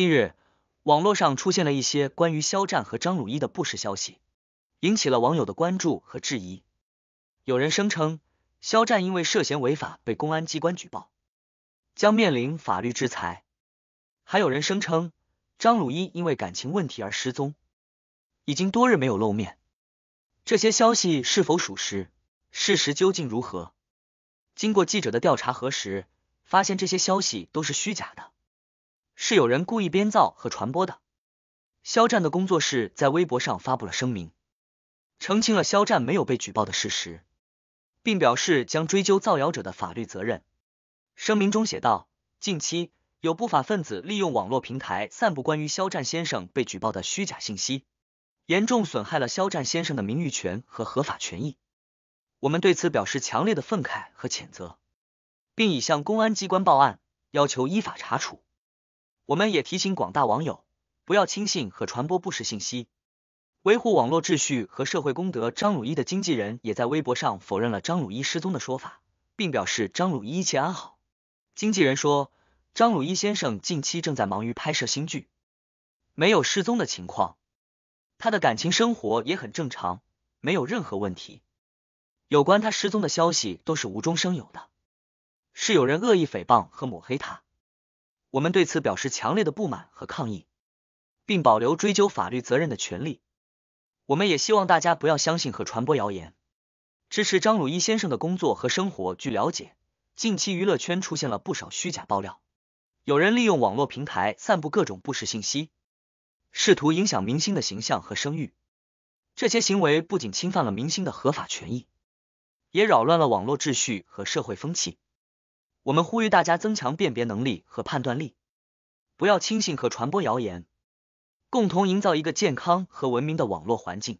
近日，网络上出现了一些关于肖战和张鲁一的不实消息，引起了网友的关注和质疑。有人声称肖战因为涉嫌违法被公安机关举报，将面临法律制裁；还有人声称张鲁一因为感情问题而失踪，已经多日没有露面。这些消息是否属实？事实究竟如何？经过记者的调查核实，发现这些消息都是虚假的。是有人故意编造和传播的。肖战的工作室在微博上发布了声明，澄清了肖战没有被举报的事实，并表示将追究造谣者的法律责任。声明中写道：“近期有不法分子利用网络平台散布关于肖战先生被举报的虚假信息，严重损害了肖战先生的名誉权和合法权益。我们对此表示强烈的愤慨和谴责，并已向公安机关报案，要求依法查处。”我们也提醒广大网友不要轻信和传播不实信息，维护网络秩序和社会公德。张鲁一的经纪人也在微博上否认了张鲁一失踪的说法，并表示张鲁一切安好。经纪人说，张鲁一先生近期正在忙于拍摄新剧，没有失踪的情况。他的感情生活也很正常，没有任何问题。有关他失踪的消息都是无中生有的，是有人恶意诽谤和抹黑他。我们对此表示强烈的不满和抗议，并保留追究法律责任的权利。我们也希望大家不要相信和传播谣言，支持张鲁一先生的工作和生活。据了解，近期娱乐圈出现了不少虚假爆料，有人利用网络平台散布各种不实信息，试图影响明星的形象和声誉。这些行为不仅侵犯了明星的合法权益，也扰乱了网络秩序和社会风气。我们呼吁大家增强辨别能力和判断力，不要轻信和传播谣言，共同营造一个健康和文明的网络环境。